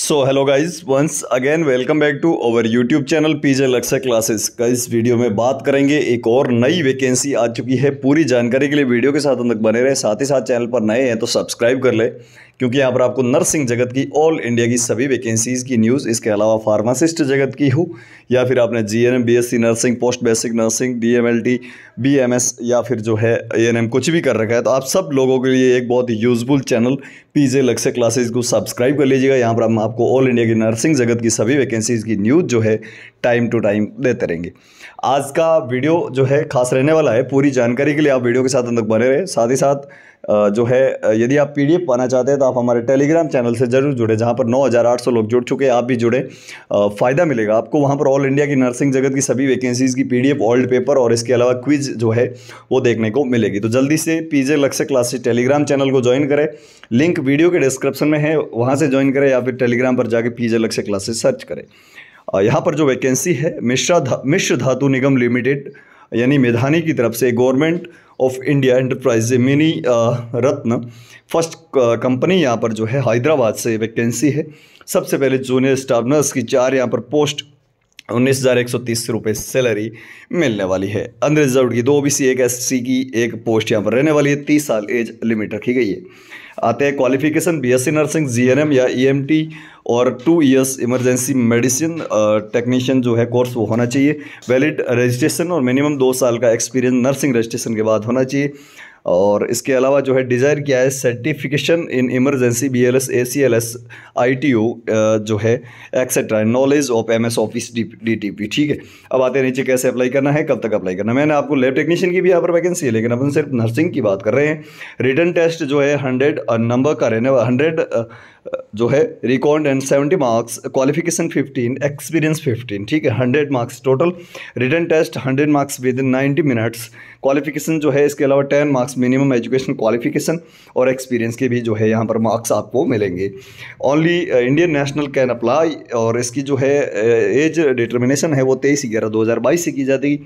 so hello guys once again welcome back to our YouTube channel PJ Lakshya classes का इस video में बात करेंगे एक और नई वैकेंसी आ चुकी है पूरी जानकारी के लिए वीडियो के साथ हम तक बने रहे साथ ही साथ चैनल पर नए हैं तो सब्सक्राइब कर ले क्योंकि यहाँ पर आपको नर्सिंग जगत की ऑल इंडिया की सभी वैकेंसीज़ की न्यूज़ इसके अलावा फार्मासिस्ट जगत की हो या फिर आपने G N M B S C nursing post basic nursing D M L T B M S या फिर जो है ए एन एम कुछ भी कर रखा है तो आप सब लोगों के लिए एक बहुत यूज़फुल चैनल पी जे लक्ष्य क्लासेज को सब्सक्राइब कर लीजिएगा यहाँ पर हम आपको ऑल इंडिया की नर्सिंग जगत की सभी वैकेंसीज़ की न्यूज़ जो है टाइम टू टाइम देते रहेंगे आज का वीडियो जो है खास रहने वाला है पूरी जानकारी के लिए आप वीडियो के साथ अंदर बने रहे साथ ही साथ जो है यदि आप पी पाना चाहते हैं तो आप हमारे टेलीग्राम चैनल से ज़रूर जुड़े जहाँ पर नौ लोग जुड़ चुके हैं आप भी जुड़े फ़ायदा मिलेगा आपको वहाँ पर ऑल इंडिया की नर्सिंग जगत की सभी वैकेंसीज़ की पी ओल्ड पेपर और इसके अलावा क्विज जो है वो देखने को मिलेगी तो जल्दी से PJ Lakshya classes telegram channel को ज्वाइन करें लिंक वीडियो के डिस्क्रिप्शन में है वहाँ से ज्वाइन करें या फिर टेलीग्राम पर जाके पीजे लक्ष्य क्लासेस सर्च करें यहाँ पर जो वैकेंसी है मिश्रा धा, मिश्र धातु निगम लिमिटेड यानी मेधानी की तरफ से government of India enterprise mini Ratna first company यहाँ पर जो है हैदराबाद से वैकेंसी है सबसे पहले जूनियर स्टाफ नर्स की चार यहाँ पर पोस्ट उन्नीस हज़ार एक सौ तीस सैलरी मिलने वाली है अनरिजर्व की दो ओबीसी एक एससी की एक पोस्ट यहाँ पर रहने वाली है तीस साल एज लिमिट रखी गई है आते हैं क्वालिफिकेशन बीएससी नर्सिंग जीएनएम या ईएमटी और two years emergency medicine technician जो है कोर्स वो होना चाहिए वैलिड रजिस्ट्रेशन और मिनिमम दो साल का एक्सपीरियंस नर्सिंग रजिस्ट्रेशन के बाद होना चाहिए और इसके अलावा जो है डिज़ायर किया है certification in emergency B L S A C L S I T O जो है etcetera knowledge of M S office D T P ठीक है अब आते हैं नीचे कैसे अप्लाई करना है कब तक अप्लाई करना मैंने आपको लेब टेक्नीशियन की भी यहाँ पर वैकेंसी है लेकिन अपन सिर्फ नर्सिंग की बात कर रहे हैं रिटर्न टेस्ट जो है हंड्रेड नंबर का रहने हंड्रेड जो है record and seventy marks qualification fifteen experience fifteen ठीक है hundred marks total written test hundred marks within ninety minutes qualification जो है इसके अलावा ten marks marks minimum education qualification और एक्सपीरियंस के भी जो है यहाँ पर मार्क्स आपको मिलेंगे only Indian national can apply और इसकी जो है एज uh, डिटर्मिनेशन है वो तेईस ग्यारह दो हज़ार बाईस से की जाती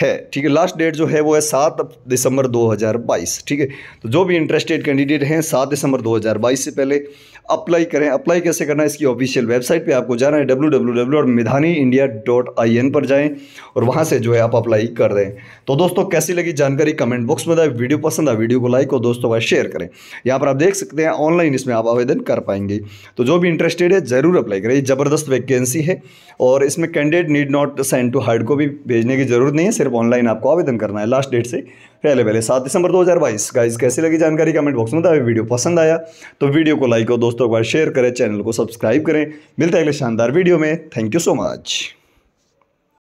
है ठीक है लास्ट डेट जो है वो है सात दिसंबर 2022 ठीक है तो जो भी इंटरेस्टेड कैंडिडेट हैं सात दिसंबर 2022 से पहले अप्लाई करें अप्लाई कैसे करना है इसकी ऑफिशियल वेबसाइट पे आपको जाना है W W W Midhani India dot I N पर जाएं और वहां से जो है आप अप्लाई कर दें तो दोस्तों कैसी लगी जानकारी कमेंट बॉक्स में बताए वीडियो पसंद आए वीडियो को लाइक और दोस्तों का शेयर करें यहाँ पर आप देख सकते हैं ऑनलाइन इसमें आप आवेदन कर पाएंगे तो जो भी इंटरेस्टेड है ज़रूर अप्लाई करें ये ज़बरदस्त वैकेंसी है और इसमें candidate need not send to hard copy भेजने की जरूरत नहीं है सिर्फ ऑनलाइन आपको आवेदन करना है लास्ट डेट से पहले पहले सात दिसंबर 2022 गाइस कैसी लगी जानकारी कमेंट बॉक्स में बताएं वीडियो पसंद आया तो वीडियो को लाइक और दोस्तों के बाद शेयर करें चैनल को सब्सक्राइब करें मिलते हैं अगले शानदार वीडियो में थैंक यू सो मच